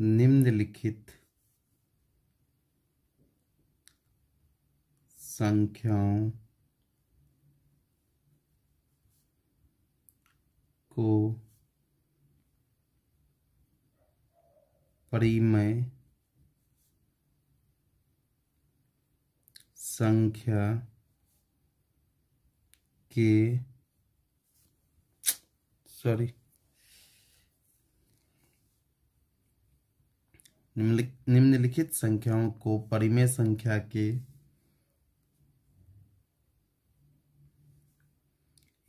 निम्नलिखित संख्याओं को परिमय संख्या के सॉरी निम्नलिखित संख्याओं को परिमेय संख्या के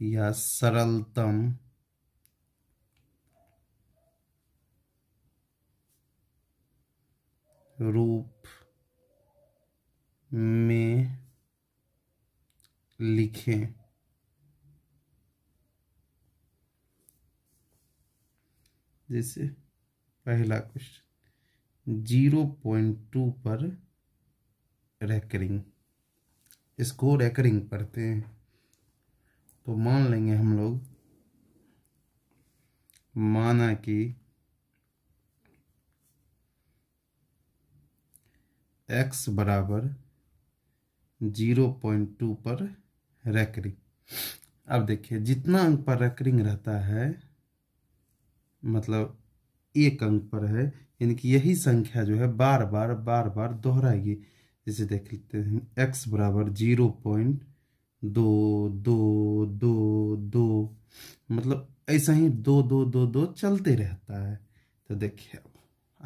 या सरलतम रूप में लिखें जैसे पहला क्वेश्चन जीरो पॉइंट टू पर रैकरिंग इसको रैकरिंग पढ़ते हैं तो मान लेंगे हम लोग माना कि एक्स बराबर जीरो पॉइंट टू पर रैकरिंग अब देखिए जितना अंक पर रैकरिंग रहता है मतलब एक अंक पर है यानी कि यही संख्या जो है बार बार बार बार दोहराएगी जैसे देख लेते हैं एक्स बराबर जीरो पॉइंट दो दो दो दो मतलब ऐसा ही दो दो दो दो चलते रहता है तो देखिए अब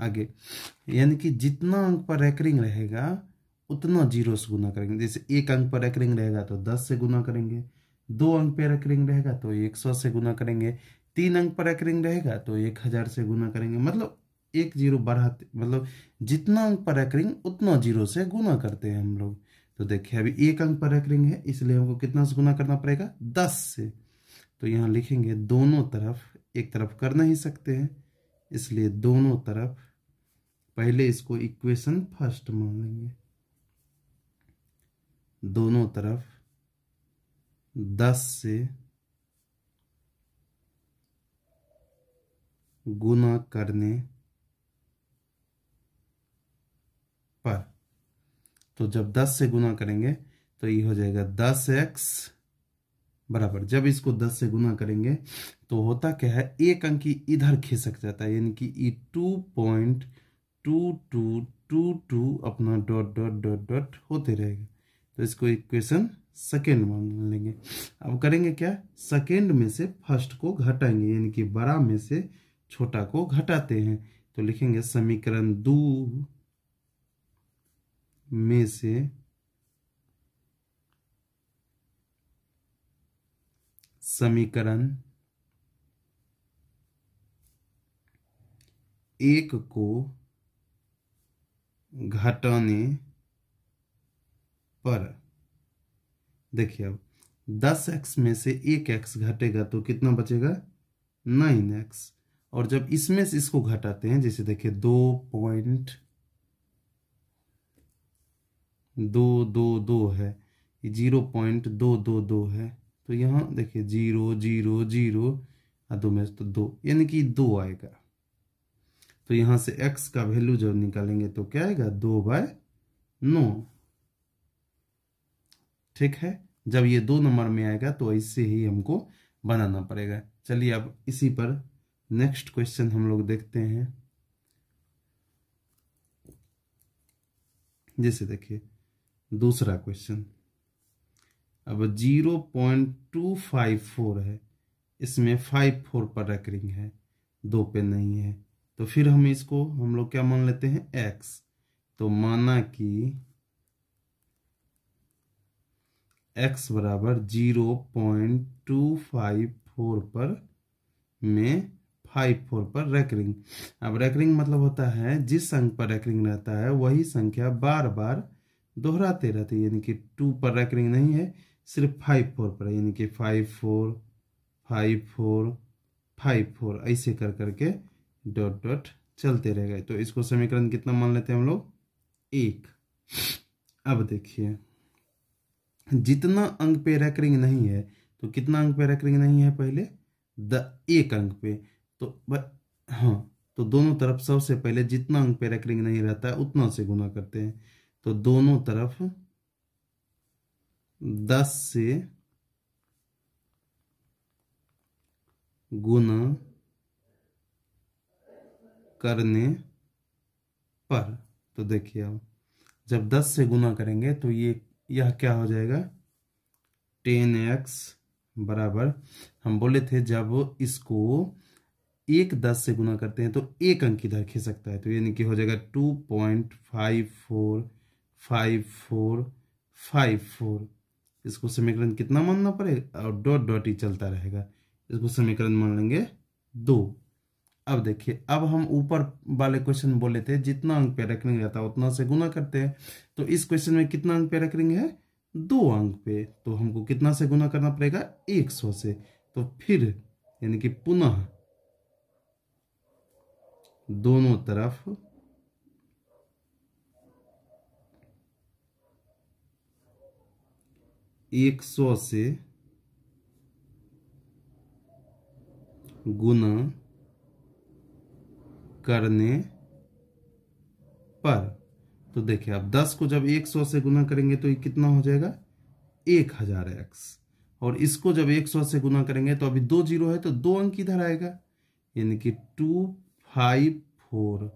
आगे यानी कि जितना अंक पर रैकरिंग रहेगा उतना जीरो से गुना करेंगे जैसे एक अंक पर रैकरिंग रहेगा तो दस से गुना करेंगे दो अंक पर रैकरिंग रहेगा तो एक सौ से गुना करेंगे तीन अंक पर रैकरिंग रहेगा तो एक हजार से गुना करेंगे मतलब एक जीरो बढ़ाते मतलब जितना अंक पर रैकरिंग उतना जीरो से गुना करते हैं हम लोग तो देखिए अभी एक अंक पर रैकरिंग है इसलिए हमको कितना से गुना करना पड़ेगा दस से तो यहाँ लिखेंगे दोनों तरफ एक तरफ कर नहीं सकते हैं इसलिए दोनों तरफ पहले इसको इक्वेशन फर्स्ट मान लेंगे दोनों तरफ दस से गुना करने तो जब 10 से गुना करेंगे तो ये हो जाएगा 10x बराबर जब इसको 10 से गुना करेंगे तो होता क्या है एक अंक इधर खिसक जाता है यानी कि ये two point two two two two अपना डॉट डॉट डॉट डॉट होते रहेगा तो इसको इक्वेशन सेकेंड मान लेंगे अब करेंगे क्या सेकेंड में से फर्स्ट को घटाएंगे यानी कि बड़ा में से छोटा को घटाते हैं तो लिखेंगे समीकरण दू में से समीकरण एक को घटाने पर देखिए अब दस एक्स में से एक एक्स घटेगा तो कितना बचेगा नाइन एक्स और जब इसमें से इसको घटाते हैं जैसे देखिए दो पॉइंट दो दो दो है जीरो पॉइंट दो दो दो है तो यहाँ देखिए जीरो जीरो जीरो दो में तो दो यानी कि दो आएगा तो यहाँ से x का वैल्यू जब निकालेंगे तो क्या आएगा दो बाय नौ ठीक है जब ये दो नंबर में आएगा तो ऐसे ही हमको बनाना पड़ेगा चलिए अब इसी पर नेक्स्ट क्वेश्चन हम लोग देखते हैं जैसे देखिए दूसरा क्वेश्चन अब zero point two five four है इसमें फाइव फोर पर रैकरिंग है दो पे नहीं है तो फिर हम इसको हम लोग क्या मान लेते हैं एक्स तो माना कि एक्स बराबर zero point two five four पर में फाइव फोर पर रैकरिंग अब रैकरिंग मतलब होता है जिस अंक पर रैकरिंग रहता है वही संख्या बार बार दोहराते रहते यानी कि टू पर रैकरिंग नहीं है सिर्फ फाइव फोर पर यानी कि five four five four five four ऐसे कर करके डॉट डॉट चलते रह गए तो इसको समीकरण कितना मान लेते हैं हम लोग एक अब देखिए जितना अंक पे रैकरिंग नहीं है तो कितना अंक पे रैकरिंग नहीं है पहले द एक अंक पे तो हाँ तो दोनों तरफ सबसे पहले जितना अंक पे रैकरिंग नहीं रहता है उतना से गुना करते हैं तो दोनों तरफ दस से गुना करने पर तो देखिए अब जब 10 से गुना करेंगे तो ये यह क्या हो जाएगा टेन एक्स बराबर हम बोले थे जब इसको एक दस से गुना करते हैं तो एक अंक इधर खींच सकता है तो यानी कि हो जाएगा two point five four five four five four इसको समीकरण कितना मानना पड़ेगा और डॉट डॉट ही चलता रहेगा इसको समीकरण मान लेंगे दो अब देखिए अब हम ऊपर वाले क्वेश्चन बोले थे जितना अंक पे रखने रहता है उतना से गुना करते हैं तो इस क्वेश्चन में कितना अंक पे रैकरिंग है दो अंक पे तो हमको कितना से गुना करना पड़ेगा एक सौ से तो फिर यानी कि पुनः दोनों तरफ एक सौ से गुना करने पर तो देखिए अब 10 को जब 100 से गुना करेंगे तो ये कितना हो जाएगा एक हजार एक्स और इसको जब 100 से गुना करेंगे तो अभी दो जीरो है तो दो अंक इधर आएगा यानी कि टू फाइव फोर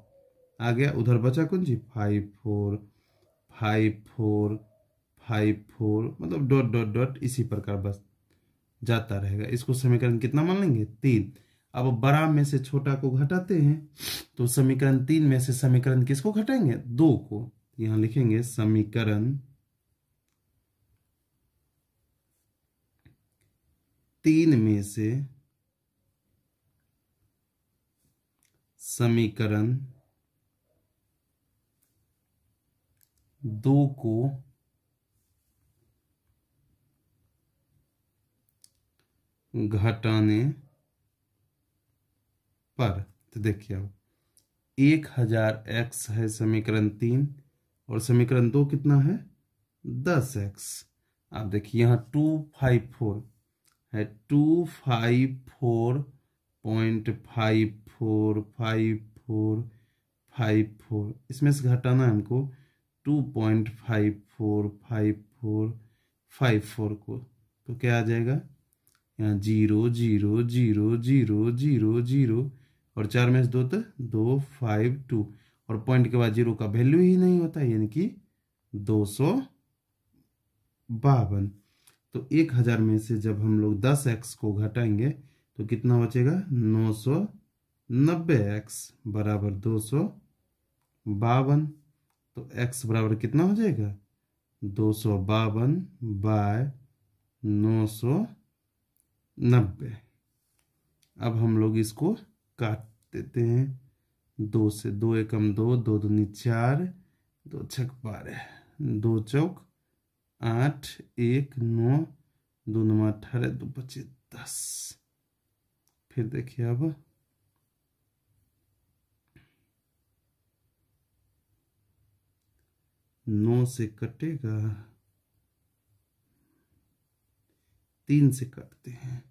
आ गया उधर बचा कौन जी five four five four five four मतलब डॉट डॉट डॉट इसी प्रकार बस जाता रहेगा इसको समीकरण कितना मान लेंगे तीन अब बड़ा में से छोटा को घटाते हैं तो समीकरण तीन में से समीकरण किसको घटाएंगे दो को यहां लिखेंगे समीकरण तीन में से समीकरण दो को घटाने पर तो देखिए अब एक हजार एक्स है समीकरण तीन और समीकरण दो कितना है दस एक्स आप देखिए यहाँ टू फाइव फोर है two five four point five four five four five four इसमें से घटाना है हमको two point five four five four five four को तो क्या आ जाएगा यहाँ zero zero zero zero zero zero और चार में से दो तो दो फाइव टू और पॉइंट के बाद जीरो का वैल्यू ही नहीं होता यानी कि दो सौ बावन तो एक हजार में से जब हम लोग दस एक्स को घटाएंगे तो कितना बचेगा नौ सौ नब्बे एक्स बराबर दो सौ बावन तो एक्स बराबर कितना हो जाएगा दो सौ बावन बाय नौ सौ नब्बे अब हम लोग इसको काट देते हैं दो से दो एकम दो दो दूनी चार दो छक बारह दो चौक आठ एक नौ दो नंबर अठारह दो पच्चीस दस फिर देखिए अब नौ से कटेगा तीन से काटते हैं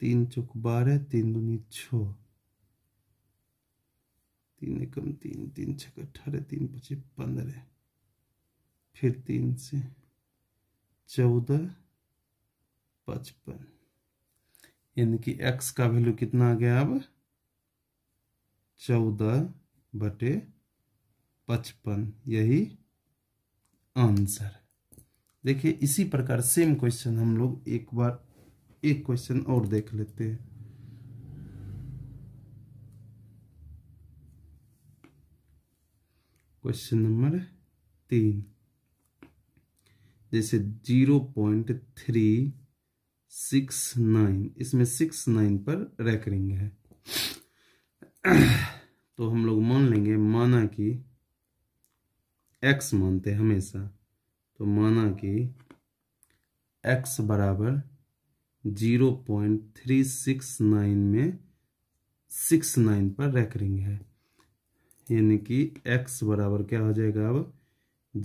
तीन चौक बारह तीन दूनी छ तीन एकम तीन तीन छक अठारह तीन पच्चीस पंद्रह फिर तीन से चौदह पचपन यानी कि एक्स का वैल्यू कितना आ गया अब चौदह बटे पचपन यही आंसर देखिए इसी प्रकार सेम क्वेश्चन हम लोग एक बार एक क्वेश्चन और देख लेते हैं क्वेश्चन नंबर तीन जैसे zero point three six nine इसमें सिक्स नाइन पर रैकरिंग है तो हम लोग मान लेंगे माना कि एक्स मानते हैं हमेशा तो माना कि x बराबर zero point three six nine में सिक्स नाइन पर रेकरिंग है यानी कि x बराबर क्या हो जाएगा अब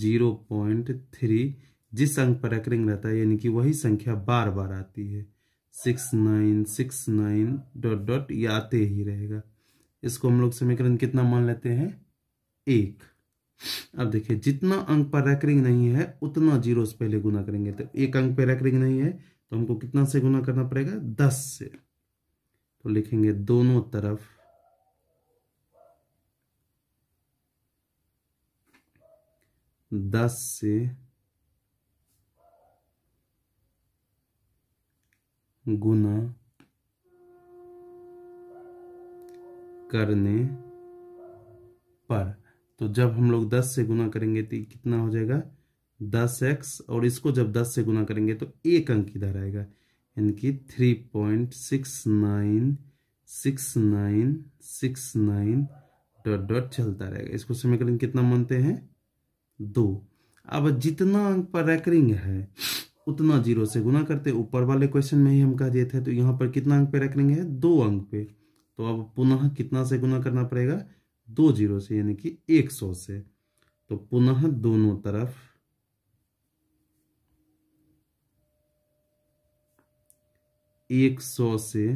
जीरो पॉइंट थ्री जिस अंक पर रेकरिंग रहता है यानी कि वही संख्या बार बार आती है six nine six nine dot dot ये आते ही रहेगा इसको हम लोग समीकरण कितना मान लेते हैं एक अब देखिए जितना अंक पर रैकरिंग नहीं है उतना जीरो से पहले गुना करेंगे तो एक अंक पर रैकरिंग नहीं है तो हमको कितना से गुना करना पड़ेगा दस से तो लिखेंगे दोनों तरफ दस से गुना करने पर तो जब हम लोग दस से गुना करेंगे तो कितना हो जाएगा दस एक्स और इसको जब दस से गुना करेंगे तो एक अंक इधर आएगा यानी कि three point six nine six nine six nine dot dot चलता रहेगा इसको समीकरण कितना मानते हैं दो अब जितना अंक पर रैकरिंग है उतना जीरो से गुना करते ऊपर वाले क्वेश्चन में ही हम कह दिए थे तो यहाँ पर कितना अंक पे रैकरिंग है दो अंक पे तो अब पुनः कितना से गुना करना पड़ेगा दो जीरो से यानी कि एक सौ से तो पुनः दोनों तरफ एक सौ से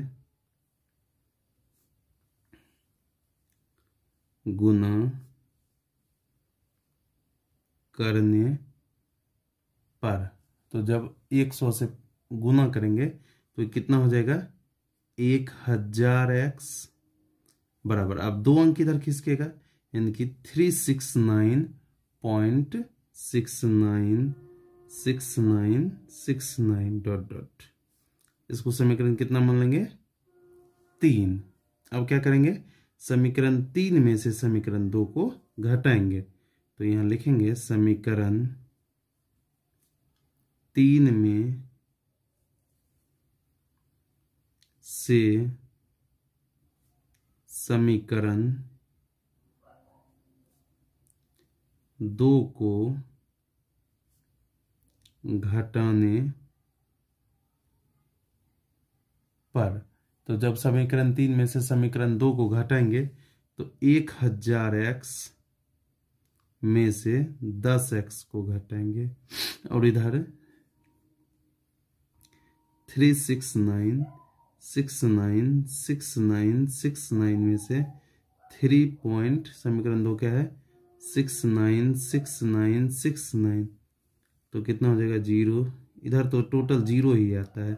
गुना करने पर तो जब एक सौ से गुना करेंगे तो कितना हो जाएगा एक हजार एक्स बराबर अब दो अंक इधर खिसकेगा यानी कि three six nine point six nine six nine six nine dot dot इसको समीकरण कितना मान लेंगे तीन अब क्या करेंगे समीकरण तीन में से समीकरण दो को घटाएंगे तो यहां लिखेंगे समीकरण तीन में से समीकरण दो को घटाने पर तो जब समीकरण तीन में से समीकरण दो को घटाएंगे तो एक हजार एक्स में से दस एक्स को घटाएंगे और इधर three six nine six nine six nine six nine में से थ्री पॉइंट समीकरण दो क्या है six nine six nine six nine तो कितना हो जाएगा जीरो इधर तो टोटल जीरो ही आता है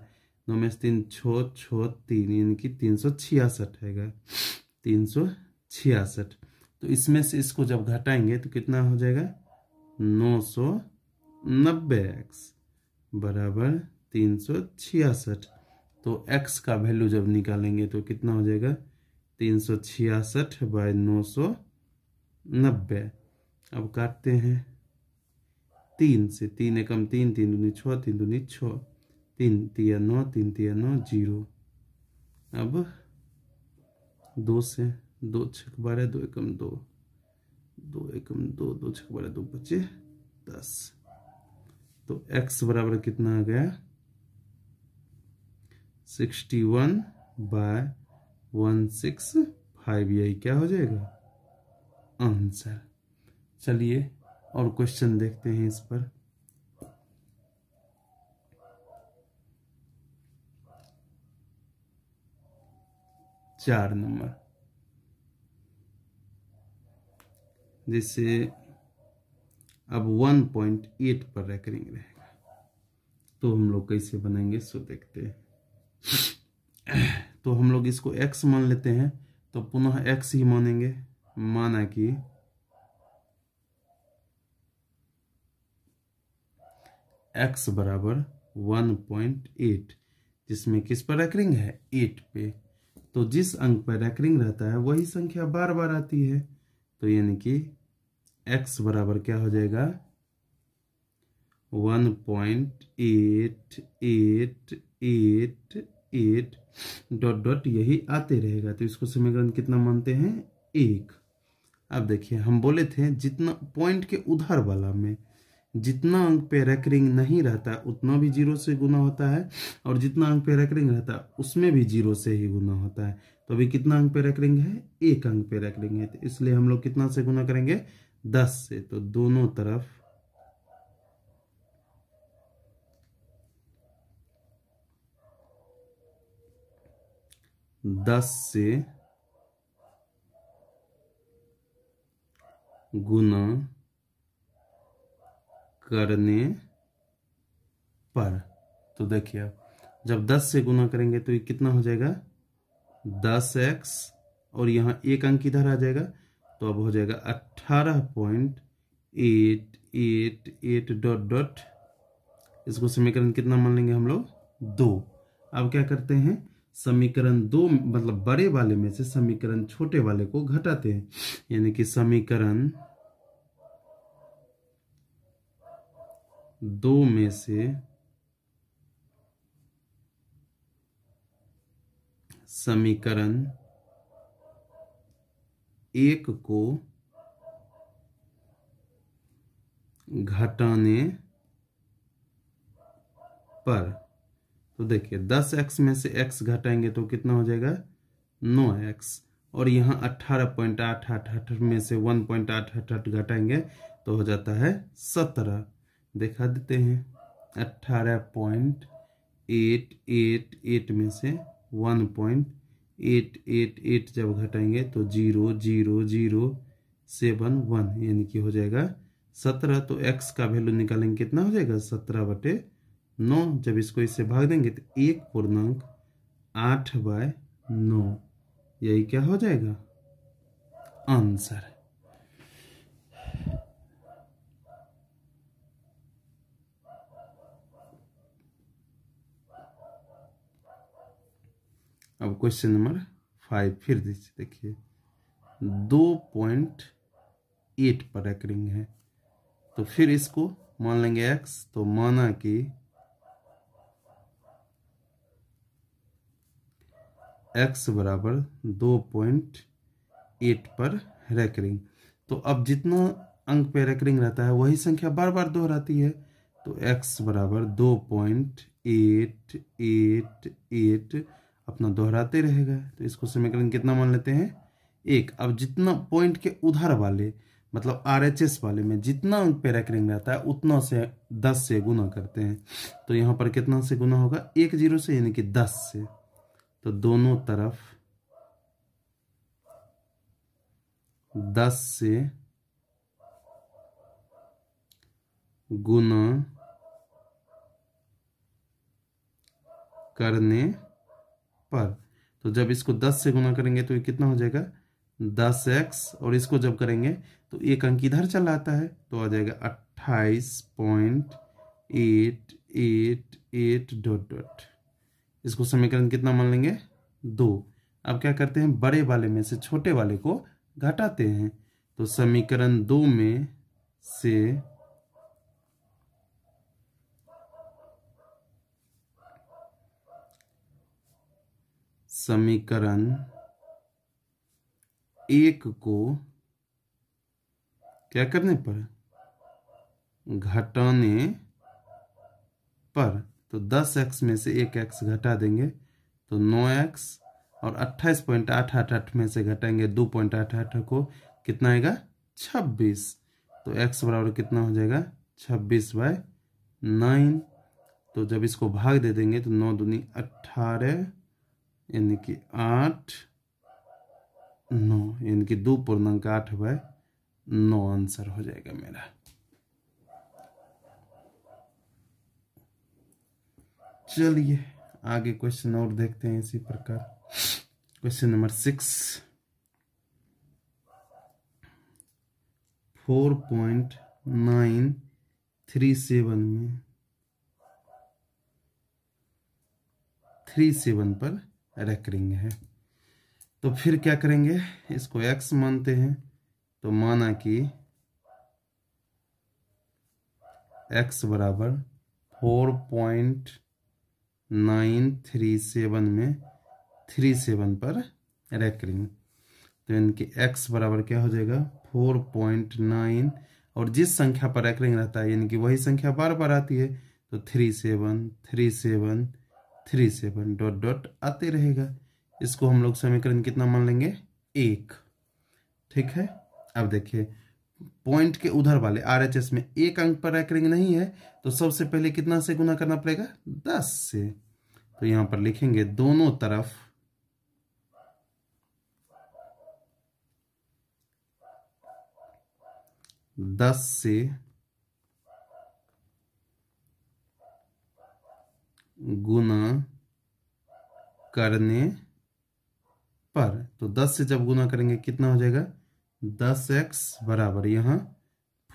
नौ में से तीन छः छः तीन यानी कि तीन सौ छियासठ है तीन सौ छियासठ तो इसमें से इसको जब घटाएंगे तो कितना हो जाएगा नौ सौ नब्बे एक्स बराबर तीन सौ छियासठ तो एक्स का वैल्यू जब निकालेंगे तो कितना हो जाएगा तीन सौ छियासठ बाय नौ सौ नब्बे अब काटते हैं तीन से तीन एकम तीन तीन दूनी छः तीन दूनी छः तीन तिया नौ तीन तिया नौ जीरो अब दो से दो छक बारह दो एकम दो दो एकम दो दो छक बारह दो पचे दस तो एक्स बराबर कितना आ गया sixty one by one six five यही क्या हो जाएगा आंसर चलिए और क्वेश्चन देखते हैं इस पर चार नंबर जिसे अब वन पॉइंट एट पर रेकरिंग रहेगा तो हम लोग कैसे बनाएंगे सो देखते हैं तो हम लोग इसको एक्स मान लेते हैं तो पुनः एक्स ही मानेंगे माना कि एक्स बराबर वन पॉइंट एट जिसमें किस पर रैकरिंग है एट पे तो जिस अंक पर रैकरिंग रहता है वही संख्या बार बार आती है तो यानी कि एक्स बराबर क्या हो जाएगा one point eight eight eight eight dot dot यही आते रहेगा तो इसको समीकरण कितना मानते हैं एक अब देखिए हम बोले थे जितना पॉइंट के उधर वाला में जितना अंक पे रैकरिंग नहीं रहता उतना भी जीरो से गुना होता है और जितना अंक पे रैकरिंग रहता उसमें भी जीरो से ही गुना होता है तो अभी कितना अंक पे रैकरिंग है एक अंक पे रैकरिंग है तो इसलिए हम लोग कितना से गुना करेंगे दस से तो दोनों तरफ दस से गुना करने पर तो देखिए आप जब दस से गुना करेंगे तो ये कितना हो जाएगा दस एक्स और यहां एक अंक इधर आ जाएगा तो अब हो जाएगा अट्ठारह point eight eight eight dot dot इसको समीकरण कितना मान लेंगे हम लोग दो अब क्या करते हैं समीकरण दो मतलब बड़े वाले में से समीकरण छोटे वाले को घटाते हैं यानी कि समीकरण दो में से समीकरण एक को घटाने पर तो देखिए दस एक्स में से एक्स घटाएंगे तो कितना हो जाएगा नौ एक्स और यहाँ अट्ठारह पॉइंट आठ आठ आठ में से वन पॉइंट आठ आठ आठ घटाएंगे तो हो जाता है सत्रह दिखा देते हैं अट्ठारह पॉइंट एट एट एट में से one point eight eight eight जब घटाएंगे तो zero zero zero seven one यानी कि हो जाएगा सत्रह तो एक्स का वैल्यू निकालेंगे कितना हो जाएगा सत्रह बटे नौ जब इसको इससे भाग देंगे तो एक पूर्णांक आठ बाय नौ यही क्या हो जाएगा आंसर अब क्वेश्चन नंबर फाइव फिर दीजिए देखिए दो पॉइंट एट पर एकरिंग है तो फिर इसको मान लेंगे एक्स तो माना कि एक्स बराबर दो पॉइंट एट पर रैकरिंग तो अब जितना अंक पे रैकरिंग रहता है वही संख्या बार बार दोहराती है तो एक्स बराबर दो पॉइंट एट एट एट अपना दोहराते रहेगा तो इसको समीकरण कितना मान लेते हैं एक अब जितना पॉइंट के उधर वाले मतलब आर एच एस वाले में जितना अंक पे रैकरिंग रहता है उतना से दस से गुना करते हैं तो यहाँ पर कितना से गुना होगा एक जीरो से यानी कि दस से तो दोनों तरफ दस से गुना करने पर तो जब इसको दस से गुना करेंगे तो ये कितना हो जाएगा दस एक्स और इसको जब करेंगे तो एक अंक इधर चल आता है तो आ जाएगा अट्ठाईस point eight eight eight dot dot इसको समीकरण कितना मान लेंगे दो अब क्या करते हैं बड़े वाले में से छोटे वाले को घटाते हैं तो समीकरण दो में से समीकरण एक को क्या करने पर घटाने पर तो दस एक्स में से एक एक्स घटा देंगे तो नौ एक्स और अट्ठाईस पॉइंट आठ आठ आठ में से घटाएंगे दो पॉइंट आठ आठ को कितना आएगा छब्बीस तो एक्स बराबर कितना हो जाएगा छब्बीस बाय नाइन तो जब इसको भाग दे देंगे तो नौ दूनी अट्ठारह यानी कि आठ नौ यानी कि दो पूर्णांक आठ बाय नौ आंसर हो जाएगा मेरा चलिए आगे क्वेश्चन और देखते हैं इसी प्रकार question number six four point nine three seven में थ्री सेवन पर रेकरिंग है तो फिर क्या करेंगे इसको एक्स मानते हैं तो माना कि एक्स बराबर four point nine three seven में थ्री सेवन पर रैकरिंग तो इनके एक्स बराबर क्या हो जाएगा फोर पॉइंट नाइन और जिस संख्या पर रेकरिंग रहता है यानी कि वही संख्या बार बार आती है तो three seven three seven three seven dot dot आते रहेगा इसको हम लोग समीकरण कितना मान लेंगे एक ठीक है अब देखिए पॉइंट के उधर वाले आरएचएस में एक अंक पर रैकरिंग नहीं है तो सबसे पहले कितना से गुना करना पड़ेगा दस से तो यहां पर लिखेंगे दोनों तरफ दस से गुना करने पर तो दस से जब गुना करेंगे कितना हो जाएगा दस एक्स बराबर यहां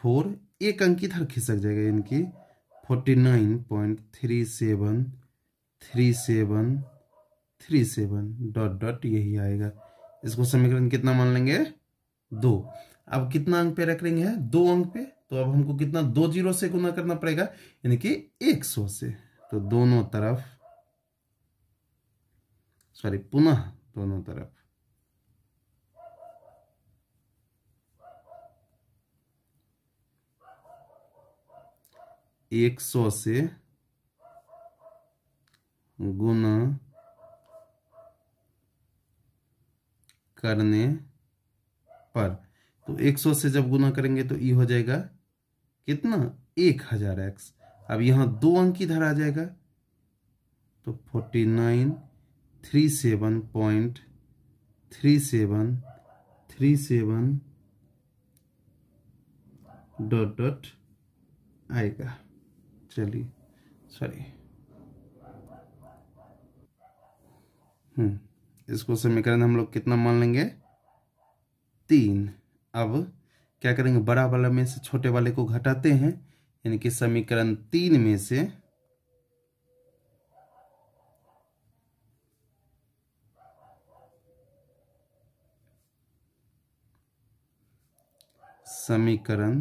फोर एक अंकित इधर खिसक जाएगा इनकी forty nine point three seven three seven three seven dot dot यही आएगा इसको समीकरण कितना मान लेंगे दो अब कितना अंक पे रख लेंगे है दो अंक पे तो अब हमको कितना दो जीरो से गुना करना पड़ेगा यानी कि एक सौ से तो दोनों तरफ सॉरी पुनः दोनों तरफ एक सौ से गुना करने पर तो 100 से जब गुना करेंगे तो ई हो जाएगा कितना एक हजार एक्स अब यहाँ दो अंक की धर आ जाएगा तो forty nine three seven point three seven three seven dot dot आएगा चलिए सॉरी हम्म। इसको समीकरण हम लोग कितना मान लेंगे तीन अब क्या करेंगे बड़ा वाला में से छोटे वाले को घटाते हैं यानी कि समीकरण तीन में से समीकरण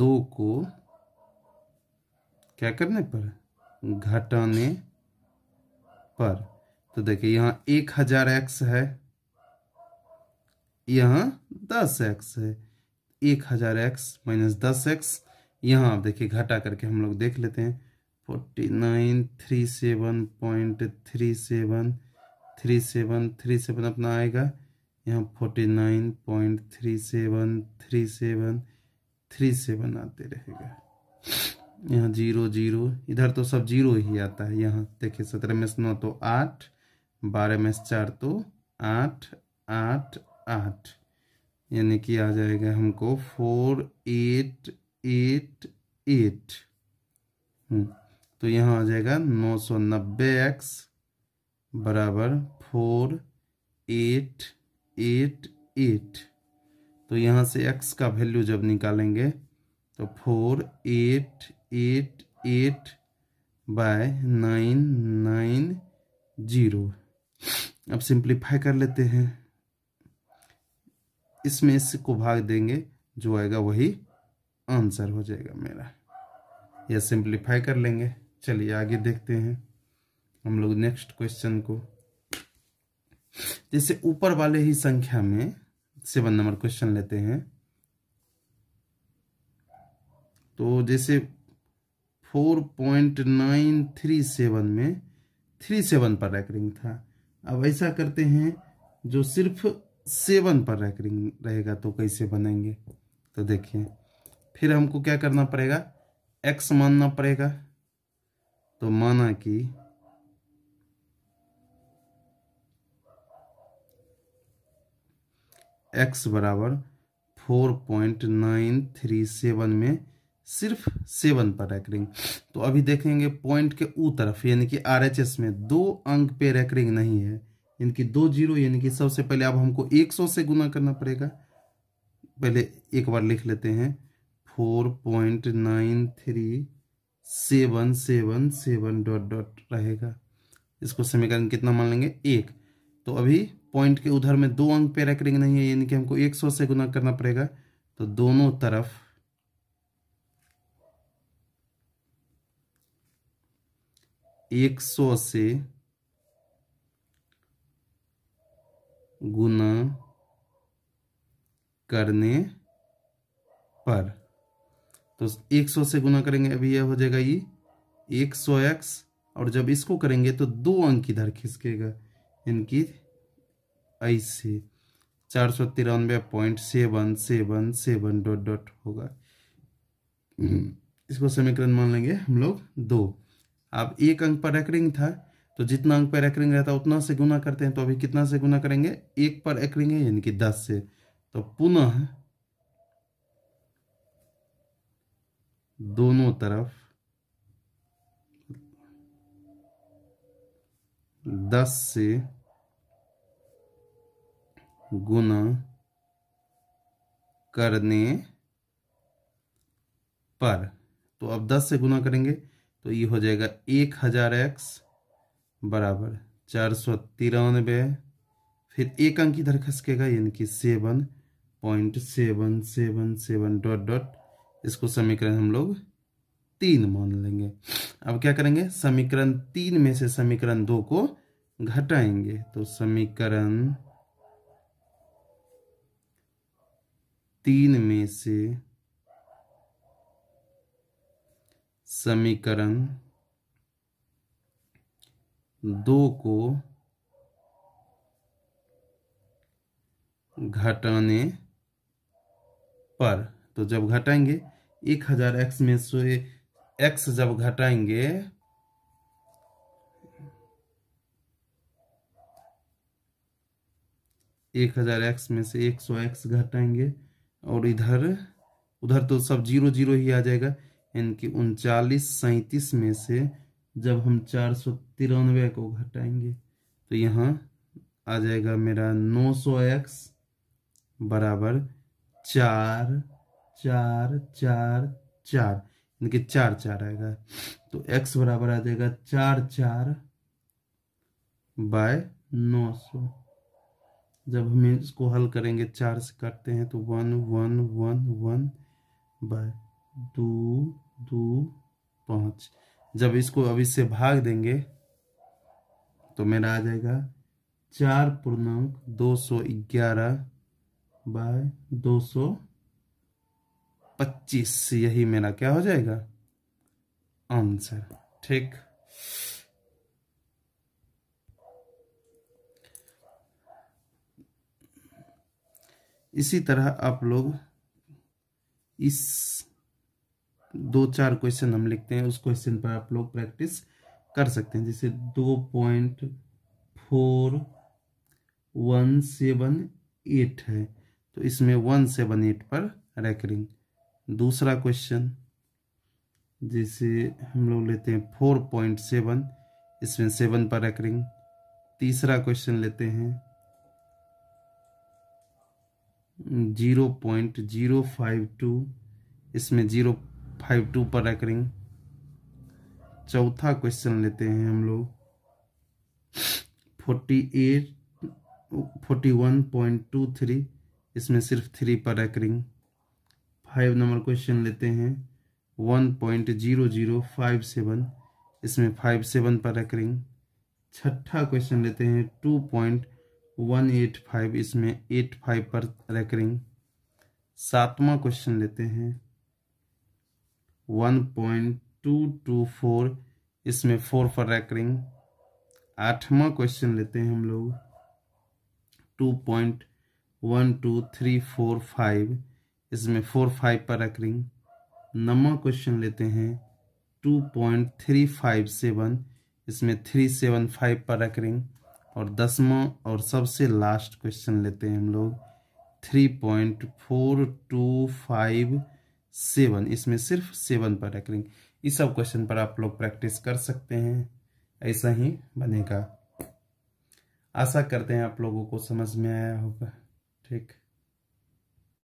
दो को क्या करने पर घटाने पर तो देखिए यहाँ एक हजार एक्स है यहाँ दस एक्स है एक हजार एक्स माइनस दस एक्स यहाँ आप देखिए घटा करके हम लोग देख लेते हैं forty nine three seven point three seven three seven three seven अपना आएगा यहाँ forty nine point three seven three seven three seven आते रहेगा यहाँ जीरो जीरो इधर तो सब जीरो ही आता है यहाँ देखिए सत्रह में से नौ तो आठ बारह में चार तो आठ आठ आठ यानी कि आ जाएगा हमको four eight eight eight hmm, तो यहाँ आ जाएगा नौ सौ नब्बे एक्स बराबर फोर एट एट एट तो यहाँ से एक्स का वैल्यू जब निकालेंगे तो four eight eight eight by nine nine zero अब सिंप्लीफाई कर लेते हैं इसमें इसको भाग देंगे जो आएगा वही आंसर हो जाएगा मेरा या सिंप्लीफाई कर लेंगे चलिए आगे देखते हैं हम लोग नेक्स्ट क्वेश्चन को जैसे ऊपर वाले ही संख्या में सेवन नंबर क्वेश्चन लेते हैं तो जैसे four point nine three seven में थ्री सेवन पर रैकरिंग था अब ऐसा करते हैं जो सिर्फ सेवन पर रैकरिंग रहेगा तो कैसे बनेंगे तो देखिए फिर हमको क्या करना पड़ेगा एक्स मानना पड़ेगा तो माना कि एक्स बराबर four point nine three seven में सिर्फ सेवन पर रैकरिंग तो अभी देखेंगे पॉइंट के ऊ तरफ यानी कि आरएचएस में दो अंक पे रैकरिंग नहीं है इनकी दो जीरो यानी कि सबसे पहले अब हमको एक सौ से गुना करना पड़ेगा पहले एक बार लिख लेते हैं four point nine three seven seven seven dot dot रहेगा इसको समीकरण कितना मान लेंगे एक तो अभी पॉइंट के उधर में दो अंक पे रैकरिंग नहीं है यानी कि हमको एक सौ से गुना करना पड़ेगा तो दोनों तरफ सौ से गुना करने पर तो 100 से गुना करेंगे अभी यह हो जाएगा ये 100x और जब इसको करेंगे तो दो अंक इधर खिसकेगा इनकी ऐसे चार सौ तिरानवे point seven seven seven dot dot होगा हम्म, इसको समीकरण मान लेंगे हम लोग दो आप एक अंक पर रेकरिंग था तो जितना अंक पर रेकरिंग रहता है उतना से गुना करते हैं तो अभी कितना से गुना करेंगे एक पर एकरिंग है यानी कि दस से तो पुनः दोनों तरफ दस से गुना करने पर तो अब दस से गुना करेंगे तो ये हो जाएगा एक हजार एक्स बराबर चार सौ तिरानबे फिर एक अंक इधर खसकेगा यानी कि seven point seven seven seven dot dot इसको समीकरण हम लोग तीन मान लेंगे अब क्या करेंगे समीकरण तीन में से समीकरण दो को घटाएंगे तो समीकरण तीन में से समीकरण दो को घटाने पर तो जब घटाएंगे एक हजार एक्स में से एक्स जब घटाएंगे एक हजार एक्स में से एक सौ एक्स घटाएंगे और इधर उधर तो सब जीरो जीरो ही आ जाएगा यानी कि उनचालीस सैंतीस में से जब हम चार सौ तिरानवे को घटाएंगे तो यहाँ आ जाएगा मेरा नौ सौ एक्स बराबर चार चार चार चार यानी कि चार चार आएगा तो एक्स बराबर आ जाएगा चार चार बाय नौ सौ जब हम इसको हल करेंगे चार से काटते हैं तो one one one one by दो दो पाँच जब इसको अब इससे भाग देंगे तो मेरा आ जाएगा चार पूर्णांक दो सौ ग्यारह बाय दो सौ पच्चीस यही मेरा क्या हो जाएगा आंसर ठीक इसी तरह आप लोग इस दो चार क्वेश्चन हम लिखते हैं उस क्वेश्चन पर आप लोग प्रैक्टिस कर सकते हैं जैसे दो point four one seven eight है तो इसमें वन सेवन एट पर रैकरिंग दूसरा क्वेश्चन जैसे हम लोग लेते हैं फोर पॉइंट सेवन इसमें सेवन पर रैकरिंग तीसरा क्वेश्चन लेते हैं zero point zero five two इसमें जीरो फाइव टू पर रेकरिंग चौथा क्वेश्चन लेते हैं हम लोग forty eight forty one point two three इसमें सिर्फ थ्री पर रेकरिंग फाइव नंबर क्वेश्चन लेते हैं one point zero zero five seven इसमें फाइव सेवन पर रेकरिंग छठा क्वेश्चन लेते हैं two point one eight five इसमें एट फाइव पर रैकरिंग सातवां क्वेश्चन लेते हैं one point two two four इसमें फोर फॉर रैकरिंग आठवा क्वेश्चन लेते हैं हम लोग two point one two three four five इसमें फोर फाइव पर रैकरिंग नवा क्वेश्चन लेते हैं two point three five seven इसमें थ्री सेवन फाइव पर रैकरिंग और दसवा और सबसे लास्ट क्वेश्चन लेते हैं हम लोग three point four two five seven इसमें सिर्फ सेवन पर रैकरिंग इस सब क्वेश्चन पर आप लोग प्रैक्टिस कर सकते हैं ऐसा ही बनेगा आशा करते हैं आप लोगों को समझ में आया होगा ठीक